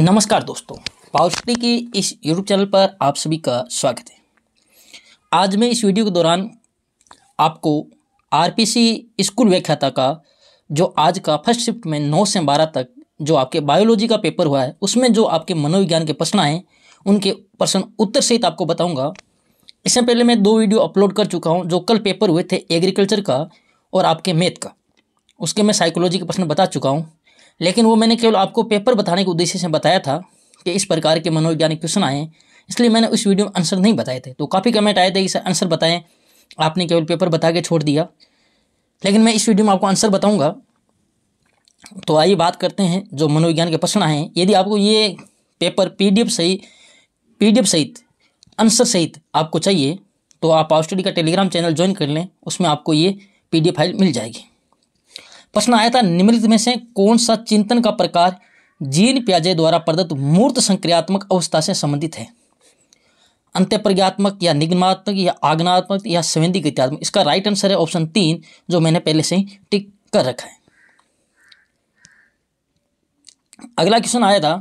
नमस्कार दोस्तों पावसरी की इस यूट्यूब चैनल पर आप सभी का स्वागत है आज मैं इस वीडियो के दौरान आपको आरपीसी स्कूल व्याख्याता का जो आज का फर्स्ट शिफ्ट में नौ से बारह तक जो आपके बायोलॉजी का पेपर हुआ है उसमें जो आपके मनोविज्ञान के प्रश्न आए उनके प्रश्न उत्तर सहित आपको बताऊँगा इससे पहले मैं दो वीडियो अपलोड कर चुका हूँ जो कल पेपर हुए थे एग्रीकल्चर का और आपके मैथ का उसके मैं साइकोलॉजी के प्रश्न बता चुका हूँ लेकिन वो मैंने केवल आपको पेपर बताने के उद्देश्य से बताया था कि इस प्रकार के मनोवैज्ञानिक क्वेश्चन आए इसलिए मैंने उस वीडियो में आंसर नहीं बताए थे तो काफ़ी कमेंट आए थे कि आंसर बताएं आपने केवल पेपर बता के छोड़ दिया लेकिन मैं इस वीडियो में आपको आंसर बताऊँगा तो आइए बात करते हैं जो मनोविज्ञान के प्रश्न आए हैं यदि आपको ये पेपर पीडीएफ सही पीडीएफ सहित आंसर सहित आपको चाहिए तो आप पावर स्टडी का टेलीग्राम चैनल ज्वाइन कर लें उसमें आपको ये पीडीएफ फाइल मिल जाएगी प्रश्न आया था निम्नलिखित में से कौन सा चिंतन का प्रकार जीन प्याजे द्वारा प्रदत्त मूर्त संक्रियात्मक अवस्था से संबंधित है अंत्य प्रज्ञात्मक या निगमात्मक या आग्नात्मक या गत्यात्मक इसका राइट आंसर है ऑप्शन तीन जो मैंने पहले से ही टिक कर रखा है अगला क्वेश्चन आया था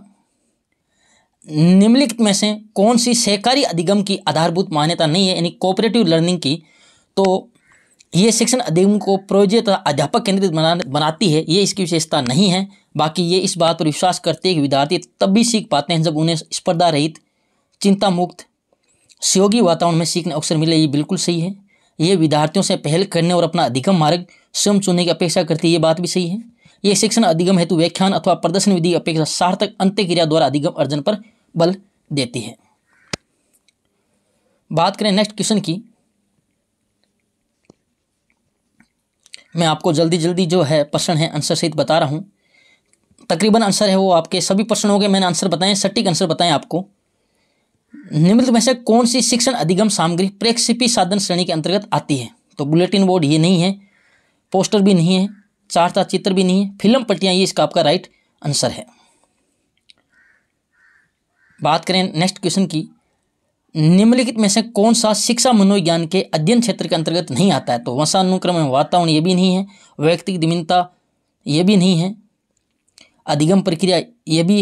निम्नलिखित में से कौन सी सहकारी अधिगम की आधारभूत मान्यता नहीं है यानी कोऑपरेटिव लर्निंग की तो ये शिक्षण अधिगम को प्रयोजित तथा अध्यापक केंद्रित बनाती है ये इसकी विशेषता नहीं है बाकी ये इस बात पर विश्वास करते हैं कि विद्यार्थी तब भी सीख पाते हैं जब उन्हें स्पर्धा रहित चिंता मुक्त सहयोगी वातावरण में सीखने अवसर मिले ये बिल्कुल सही है ये विद्यार्थियों से पहल करने और अपना अधिगम मार्ग स्वयं चुनने की अपेक्षा करती है ये बात भी सही है ये शिक्षण अधिगम हेतु व्याख्यान अथवा प्रदर्शन विधि अपेक्षा सार्थक अंत्यक्रिया द्वारा अधिगम अर्जन पर बल देती है बात करें नेक्स्ट क्वेश्चन की मैं आपको जल्दी जल्दी जो है प्रश्न है आंसर सहित बता रहा हूँ तकरीबन आंसर है वो आपके सभी प्रश्नों के मैंने आंसर बताएं सटीक आंसर बताएं आपको निम्नलिखित में से कौन सी शिक्षण अधिगम सामग्री प्रेक्षिपी साधन श्रेणी के अंतर्गत आती है तो बुलेटिन बोर्ड ये नहीं है पोस्टर भी नहीं है चार चार चित्र भी नहीं है फिल्म पट्टियाँ ये इसका आपका राइट आंसर है बात करें नेक्स्ट क्वेश्चन की निम्नलिखित में से कौन सा शिक्षा मनोविज्ञान के अध्ययन क्षेत्र के अंतर्गत नहीं आता है तो वंशानुक्रम एवं वातावरण ये भी नहीं है व्यक्तिक दिमिनता ये भी नहीं है अधिगम प्रक्रिया ये भी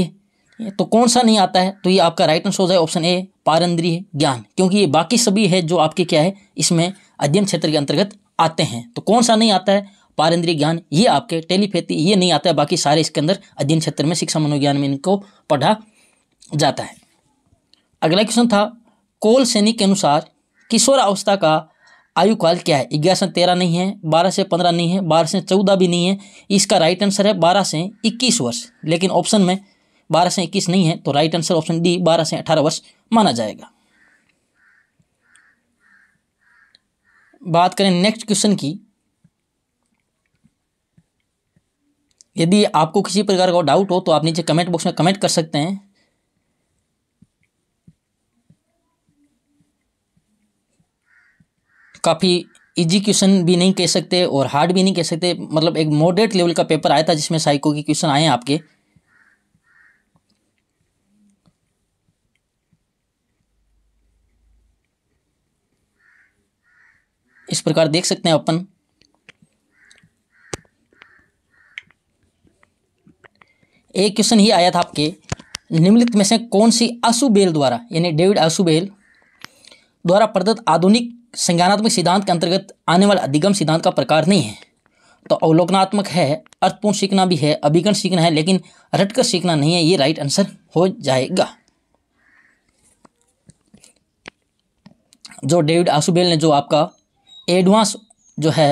है तो कौन सा नहीं आता है तो ये आपका राइट आंसर हो जाए ऑप्शन ए पारंद्रीय ज्ञान क्योंकि ये बाकी सभी है जो आपके क्या है इसमें अध्ययन क्षेत्र के अंतर्गत आते हैं तो कौन सा नहीं आता है पारंद्रीय ज्ञान ये आपके टेलीपैथी ये नहीं आता है बाकी सारे इसके अंदर अध्ययन क्षेत्र में शिक्षा मनोविज्ञान में इनको पढ़ा जाता है अगला क्वेश्चन था कोल सैनिक के अनुसार किशोर अवस्था का आयु काल क्या है ग्यारह से तेरह नहीं है बारह से पंद्रह नहीं है बारह से चौदह भी नहीं है इसका राइट आंसर है बारह से इक्कीस वर्ष लेकिन ऑप्शन में बारह से इक्कीस नहीं है तो राइट आंसर ऑप्शन डी बारह से अठारह वर्ष माना जाएगा बात करें नेक्स्ट क्वेश्चन की यदि आपको किसी प्रकार का डाउट हो तो आप नीचे कमेंट बॉक्स में कमेंट कर सकते हैं काफ़ी इजी क्वेश्चन भी नहीं कह सकते और हार्ड भी नहीं कह सकते मतलब एक मॉडरेट लेवल का पेपर आया था जिसमें साइको के क्वेश्चन आए हैं आपके इस प्रकार देख सकते हैं अपन एक क्वेश्चन ही आया था आपके निम्नलिखित में से कौन सी आशुबेल बेल द्वारा यानी डेविड आशुबेल बेल द्वारा प्रदत्त आधुनिक संज्ञानात्मक सिद्धांत के अंतर्गत आने वाला अधिगम सिद्धांत का प्रकार नहीं है तो अवलोकनात्मक है अर्थपूर्ण सीखना भी है अभिगण सीखना है लेकिन रटकर सीखना नहीं है ये राइट आंसर हो जाएगा जो डेविड आसुबेल ने जो आपका एडवांस जो है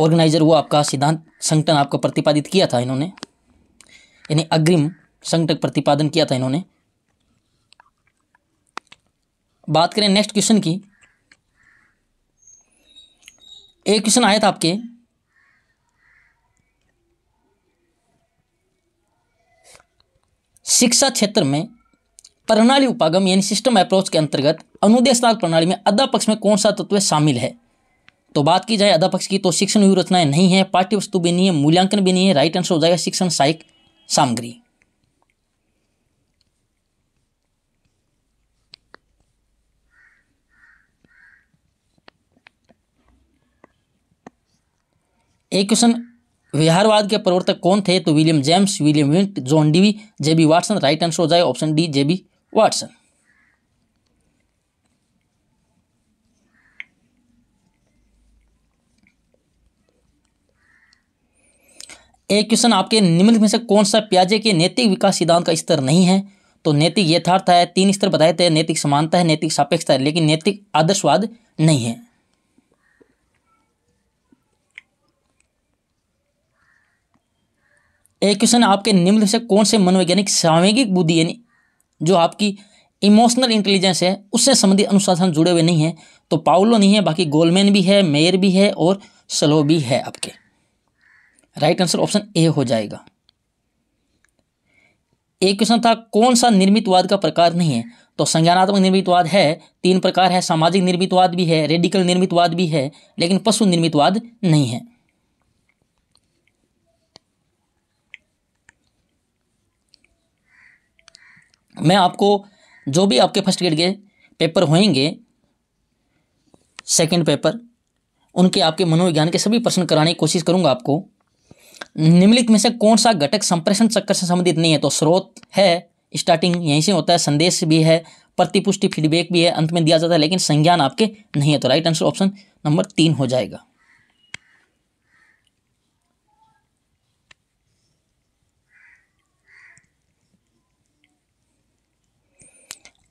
ऑर्गेनाइजर वो आपका सिद्धांत संगठन आपको प्रतिपादित किया था इन्होंने यानी अग्रिम संगठक प्रतिपादन किया था इन्होंने बात करें नेक्स्ट क्वेश्चन की एक क्वेश्चन आया था आपके शिक्षा क्षेत्र में प्रणाली उपागम यानी सिस्टम अप्रोच के अंतर्गत अनुदेशनात्मक प्रणाली में अदा पक्ष में कौन सा तत्व शामिल है तो बात की जाए अदा पक्ष की तो शिक्षण व्यूरचनाएं नहीं है पाठ्य वस्तु भी नहीं है मूल्यांकन भी नहीं है राइट आंसर हो जाएगा शिक्षण सहायक सामग्री एक क्वेश्चन विहारवाद के प्रवर्तक कौन थे तो William James William Wundt John Dewey J B Watson right answer हो जाए ऑप्शन डी जेबी वाटसन एक क्वेश्चन आपके निम्नलिखित में से कौन सा प्याजे के नैतिक विकास सिद्धांत का स्तर नहीं है तो नैतिक यथार्थ है तीन स्तर बताए थे नैतिक समानता है नैतिक सापेक्षता है लेकिन नैतिक आदर्शवाद नहीं है एक क्वेश्चन आपके निम्न से कौन से मनोवैज्ञानिक सामूहिक बुद्धि यानी जो आपकी इमोशनल इंटेलिजेंस है उससे संबंधित अनुसंधान जुड़े हुए नहीं है तो पाउलो नहीं है बाकी गोलमैन भी है मेयर भी है और स्लो भी है आपके राइट आंसर ऑप्शन ए हो जाएगा एक क्वेश्चन था कौन सा निर्मितवाद का प्रकार नहीं है तो संज्ञानात्मक निर्मितवाद है तीन प्रकार है सामाजिक निर्मितवाद भी है रेडिकल निर्मितवाद भी है लेकिन पशु निर्मितवाद नहीं है मैं आपको जो भी आपके फर्स्ट ग्रेड के पेपर होंगे सेकंड पेपर उनके आपके मनोविज्ञान के सभी प्रश्न कराने की कोशिश करूंगा आपको निम्नलिखित में से कौन सा घटक संप्रेषण चक्कर से संबंधित नहीं है तो स्रोत है स्टार्टिंग यहीं से होता है संदेश भी है प्रतिपुष्टि फीडबैक भी है अंत में दिया जाता है लेकिन संज्ञान आपके नहीं है तो राइट आंसर ऑप्शन नंबर तीन हो जाएगा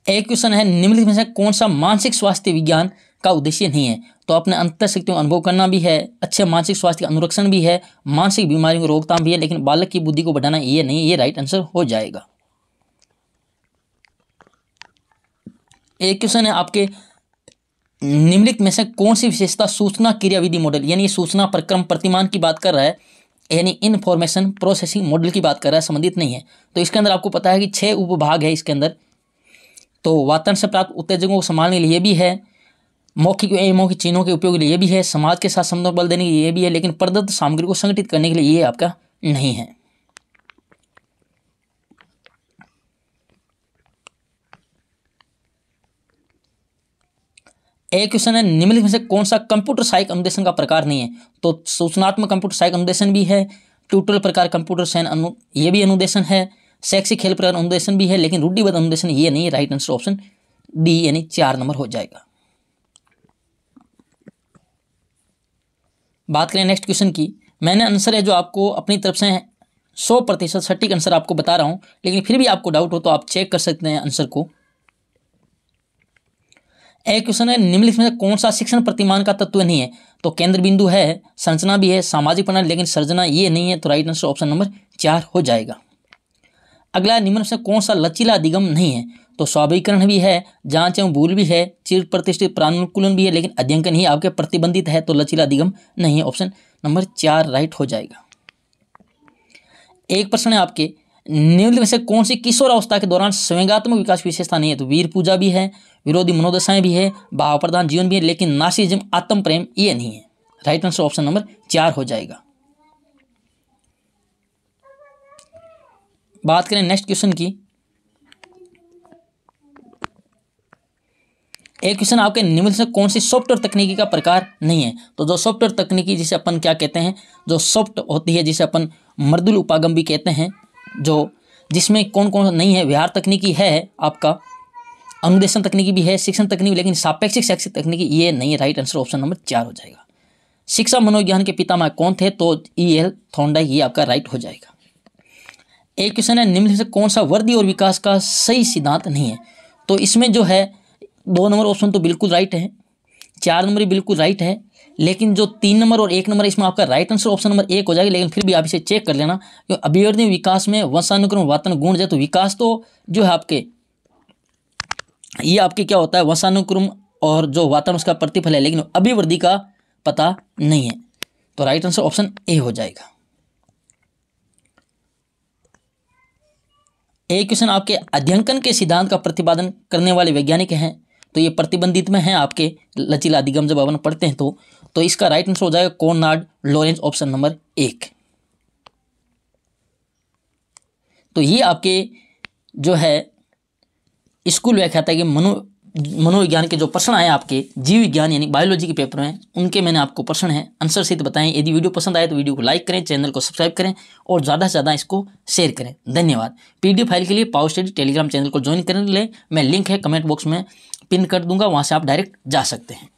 एक क्वेश्चन है निम्नलिखित में से कौन सा मानसिक स्वास्थ्य विज्ञान का उद्देश्य नहीं है तो अपने अंतर शक्तियों अनुभव करना भी है अच्छे मानसिक स्वास्थ्य का अनुरक्षण भी है मानसिक बीमारियों की रोकथाम भी है लेकिन बालक की बुद्धि को बढ़ाना ये नहीं ये राइट आंसर हो जाएगा एक क्वेश्चन है आपके निम्नलिखित में से कौन सी विशेषता सूचना क्रियाविधि मॉडल यानी सूचना प्रक्रम प्रतिमान की बात कर रहा है यानी इन्फॉर्मेशन प्रोसेसिंग मॉडल की बात कर रहा है संबंधित नहीं है तो इसके अंदर आपको पता है कि छह उपभाग है इसके अंदर तो वातावरण से प्राप्त उत्तेजकों को संभालने के लिए भी है मौखिक एवं मौखिक चिन्हों के उपयोग के लिए भी है समाज के साथ समझौता बल देने के लिए भी है लेकिन प्रदत्त सामग्री को संगठित करने के लिए ये आपका नहीं है एक क्वेश्चन है निम्नलिखित में से कौन सा कंप्यूटर सहायक अनुदेशन का प्रकार नहीं है तो सूचनात्मक कंप्यूटर सहायक अनुदेशन भी है ट्यूटोरियल प्रकार कंप्यूटर साइन अनु ये भी अनुदेशन है सेक्सी खेल प्रकार अनुदेशन भी है लेकिन रूढ़िवाद अनुदेशन ये नहीं राइट आंसर ऑप्शन डी यानी चार नंबर हो जाएगा बात करें नेक्स्ट क्वेश्चन की मैंने आंसर है जो आपको अपनी तरफ से सौ प्रतिशत सटीक आंसर आपको बता रहा हूं लेकिन फिर भी आपको डाउट हो तो आप चेक कर सकते हैं आंसर को एक क्वेश्चन है निम्नलिखित में कौन सा शिक्षण प्रतिमान का तत्व नहीं है तो केंद्र बिंदु है संरचना भी है सामाजिक प्रणाली लेकिन सर्जना ये नहीं है तो राइट आंसर ऑप्शन नंबर चार हो जाएगा अगला निम्न से कौन सा लचीला अधिगम नहीं है तो स्वाभिकरण भी है जांच एवं भूल भी है चिर प्रतिष्ठित प्रानुकूलन भी है लेकिन अध्ययन ही आपके प्रतिबंधित है तो लचीला अधिगम नहीं है ऑप्शन नंबर चार राइट हो जाएगा एक प्रश्न है आपके निम्न में से कौन सी किशोर अवस्था के दौरान स्वयंगात्मक विकास की विशेषता नहीं है तो वीर पूजा भी है विरोधी मनोदशाएं भी है भाव प्रधान जीवन भी है लेकिन नासिज्म आत्म प्रेम ये नहीं है राइट आंसर ऑप्शन नंबर चार हो जाएगा बात करें नेक्स्ट क्वेश्चन की एक क्वेश्चन आपके निम्नलिखित से कौन सी सॉफ्टवेयर तकनीकी का प्रकार नहीं है तो जो सॉफ्टवेयर तकनीकी जिसे अपन क्या कहते हैं जो सॉफ्ट होती है जिसे अपन मृदुल उपागम भी कहते हैं जो जिसमें कौन कौन नहीं है विहार तकनीकी है आपका अनुदेशन तकनीकी भी है शिक्षण तकनीकी लेकिन सापेक्षिक शैक्षिक तकनीकी ये नहीं है राइट आंसर ऑप्शन नंबर चार हो जाएगा शिक्षा मनोविज्ञान के पितामह कौन थे तो ई एल थोंडा ये आपका राइट हो जाएगा एक क्वेश्चन है निम्नलिखित से कौन सा वृद्धि और विकास का सही सिद्धांत नहीं है तो इसमें जो है दो नंबर ऑप्शन तो बिल्कुल राइट है चार नंबर बिल्कुल राइट है लेकिन जो तीन नंबर और एक नंबर इसमें आपका राइट आंसर ऑप्शन नंबर एक हो जाएगा लेकिन फिर भी आप इसे चेक कर लेना क्योंकि अभिवर्धन विकास में वंशानुक्रम वातन गुण जाए तो विकास तो जो है आपके ये आपके क्या होता है वंशानुक्रम और जो वातन उसका प्रतिफल है लेकिन अभिवृद्धि का पता नहीं है तो राइट आंसर ऑप्शन ए हो जाएगा ये क्वेश्चन आपके अध्यंकन के सिद्धांत का प्रतिपादन करने वाले वैज्ञानिक हैं तो ये प्रतिबंधित में है आपके लचीला अधिगम जब अपन पढ़ते हैं तो तो इसका राइट आंसर हो जाएगा कोर्नार्ड लॉरेंस ऑप्शन नंबर एक तो ये आपके जो है स्कूल व्याख्याता के मनु मनोविज्ञान के जो प्रश्न आए आपके जीव विज्ञान यानी बायोलॉजी के पेपर में उनके मैंने आपको प्रश्न है आंसर सहित बताएं यदि वीडियो पसंद आए तो वीडियो को लाइक करें चैनल को सब्सक्राइब करें और ज़्यादा से ज़्यादा इसको शेयर करें धन्यवाद पीडीएफ फाइल के लिए पावर स्टडी टेलीग्राम चैनल को ज्वाइन करने लें मैं लिंक है कमेंट बॉक्स में पिन कर दूंगा वहाँ से आप डायरेक्ट जा सकते हैं